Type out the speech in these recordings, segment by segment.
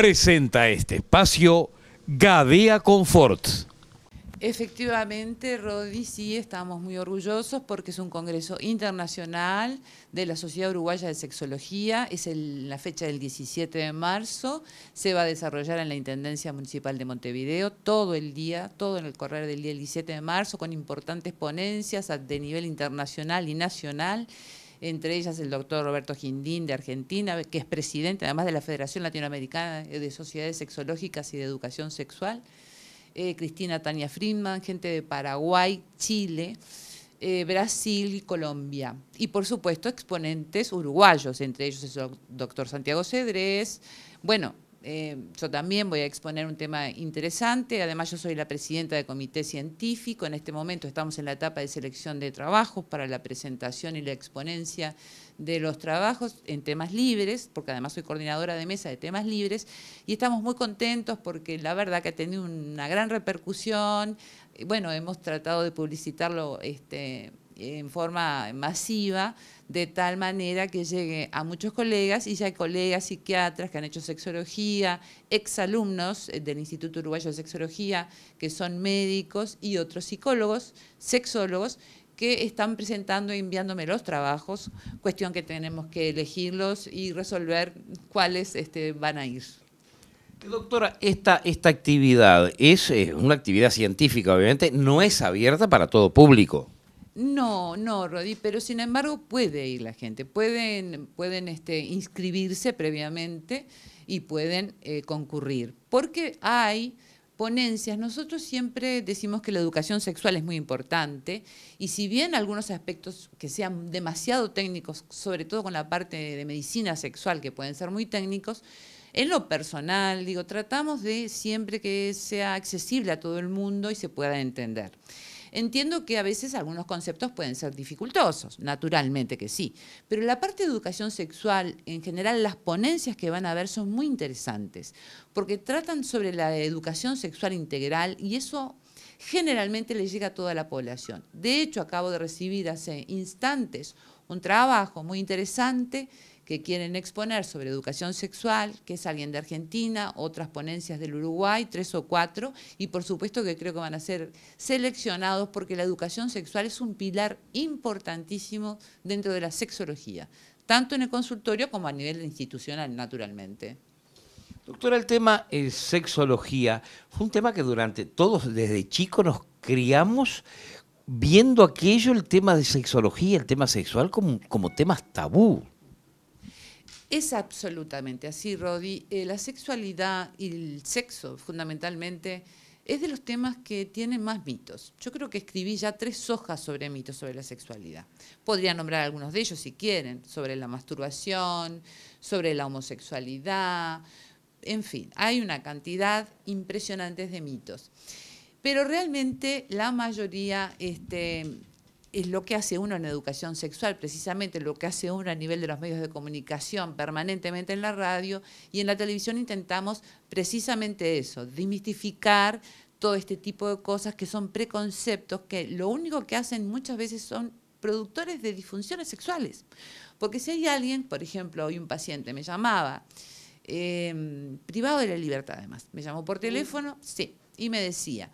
presenta este espacio Gadea Confort. Efectivamente, Rodi, sí, estamos muy orgullosos porque es un congreso internacional de la Sociedad Uruguaya de Sexología, es en la fecha del 17 de marzo, se va a desarrollar en la Intendencia Municipal de Montevideo todo el día, todo en el correr del día del 17 de marzo, con importantes ponencias de nivel internacional y nacional entre ellas el doctor Roberto Gindín de Argentina, que es presidente además de la Federación Latinoamericana de Sociedades Sexológicas y de Educación Sexual, eh, Cristina Tania Friedman, gente de Paraguay, Chile, eh, Brasil y Colombia. Y por supuesto exponentes uruguayos, entre ellos el doctor Santiago Cedrés, bueno, eh, yo también voy a exponer un tema interesante, además yo soy la presidenta de comité científico, en este momento estamos en la etapa de selección de trabajos para la presentación y la exponencia de los trabajos en temas libres, porque además soy coordinadora de mesa de temas libres, y estamos muy contentos porque la verdad que ha tenido una gran repercusión, bueno, hemos tratado de publicitarlo este, en forma masiva, de tal manera que llegue a muchos colegas y ya hay colegas psiquiatras que han hecho sexología, exalumnos eh, del Instituto Uruguayo de Sexología que son médicos y otros psicólogos, sexólogos, que están presentando y enviándome los trabajos, cuestión que tenemos que elegirlos y resolver cuáles este, van a ir. Eh, doctora, esta, esta actividad es eh, una actividad científica, obviamente, no es abierta para todo público. No, no, Rodi, pero sin embargo puede ir la gente, pueden, pueden este, inscribirse previamente y pueden eh, concurrir, porque hay ponencias, nosotros siempre decimos que la educación sexual es muy importante y si bien algunos aspectos que sean demasiado técnicos, sobre todo con la parte de medicina sexual que pueden ser muy técnicos, en lo personal, digo, tratamos de siempre que sea accesible a todo el mundo y se pueda entender. Entiendo que a veces algunos conceptos pueden ser dificultosos, naturalmente que sí, pero la parte de educación sexual, en general las ponencias que van a ver son muy interesantes, porque tratan sobre la educación sexual integral y eso generalmente le llega a toda la población. De hecho, acabo de recibir hace instantes un trabajo muy interesante que quieren exponer sobre educación sexual, que es alguien de Argentina, otras ponencias del Uruguay, tres o cuatro, y por supuesto que creo que van a ser seleccionados porque la educación sexual es un pilar importantísimo dentro de la sexología, tanto en el consultorio como a nivel institucional, naturalmente. Doctora, el tema eh, sexología fue un tema que durante todos, desde chico nos criamos viendo aquello, el tema de sexología, el tema sexual, como, como temas tabú. Es absolutamente así, Rodi. Eh, la sexualidad y el sexo, fundamentalmente, es de los temas que tienen más mitos. Yo creo que escribí ya tres hojas sobre mitos sobre la sexualidad. Podría nombrar algunos de ellos si quieren, sobre la masturbación, sobre la homosexualidad, en fin, hay una cantidad impresionante de mitos. Pero realmente la mayoría este, es lo que hace uno en educación sexual, precisamente lo que hace uno a nivel de los medios de comunicación, permanentemente en la radio y en la televisión intentamos precisamente eso, demistificar todo este tipo de cosas que son preconceptos que lo único que hacen muchas veces son productores de disfunciones sexuales. Porque si hay alguien, por ejemplo, hoy un paciente me llamaba, eh, privado de la libertad además, me llamó por teléfono, sí, y me decía,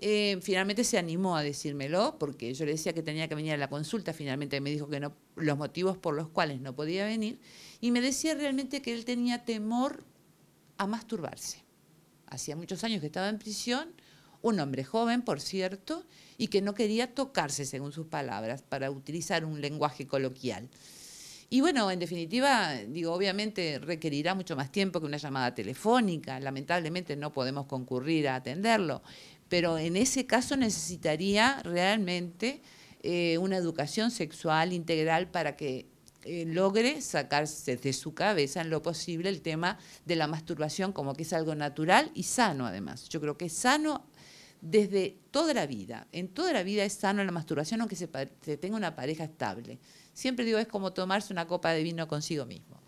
eh, finalmente se animó a decírmelo, porque yo le decía que tenía que venir a la consulta, finalmente me dijo que no, los motivos por los cuales no podía venir, y me decía realmente que él tenía temor a masturbarse. Hacía muchos años que estaba en prisión, un hombre joven, por cierto, y que no quería tocarse, según sus palabras, para utilizar un lenguaje coloquial. Y bueno, en definitiva, digo, obviamente requerirá mucho más tiempo que una llamada telefónica, lamentablemente no podemos concurrir a atenderlo, pero en ese caso necesitaría realmente eh, una educación sexual integral para que eh, logre sacarse de su cabeza en lo posible el tema de la masturbación como que es algo natural y sano además. Yo creo que es sano desde toda la vida. En toda la vida es sano la masturbación aunque se, tenga una pareja estable. Siempre digo, es como tomarse una copa de vino consigo mismo.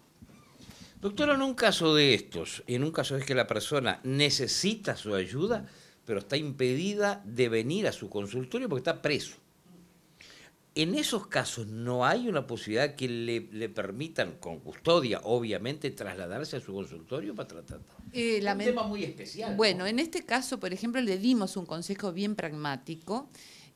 Doctora, en un caso de estos, en un caso es que la persona necesita su ayuda, pero está impedida de venir a su consultorio porque está preso. En esos casos no hay una posibilidad que le, permitan, con custodia, obviamente, trasladarse a su consultorio para tratar. Eh, es un tema muy especial. Bueno, en este caso, por ejemplo, le dimos un consejo bien pragmático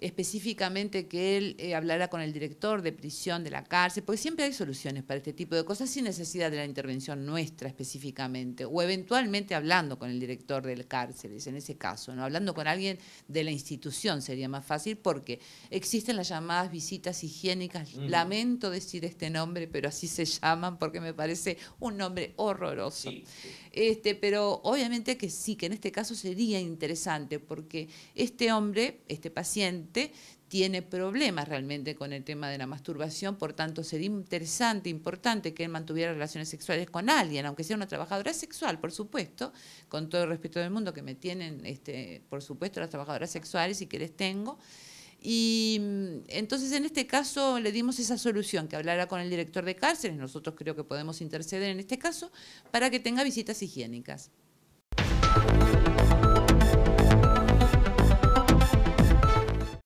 específicamente que él eh, hablara con el director de prisión, de la cárcel, porque siempre hay soluciones para este tipo de cosas sin necesidad de la intervención nuestra específicamente, o eventualmente hablando con el director de cárceles, en ese caso, ¿no? hablando con alguien de la institución sería más fácil porque existen las llamadas visitas higiénicas, lamento decir este nombre, pero así se llaman porque me parece un nombre horroroso. Este, pero obviamente que sí, que en este caso sería interesante, porque este hombre, este paciente, tiene problemas realmente con el tema de la masturbación, por tanto sería interesante, importante que él mantuviera relaciones sexuales con alguien, aunque sea una trabajadora sexual, por supuesto, con todo el respeto del mundo que me tienen, este, por supuesto, las trabajadoras sexuales, y que les tengo. Y mm, entonces en este caso le dimos esa solución, que hablara con el director de cárceles, nosotros creo que podemos interceder en este caso, para que tenga visitas higiénicas.